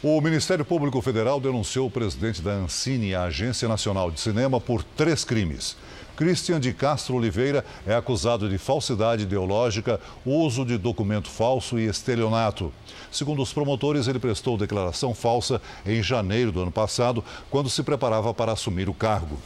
O Ministério Público Federal denunciou o presidente da Ancine, a Agência Nacional de Cinema, por três crimes. Christian de Castro Oliveira é acusado de falsidade ideológica, uso de documento falso e estelionato. Segundo os promotores, ele prestou declaração falsa em janeiro do ano passado, quando se preparava para assumir o cargo.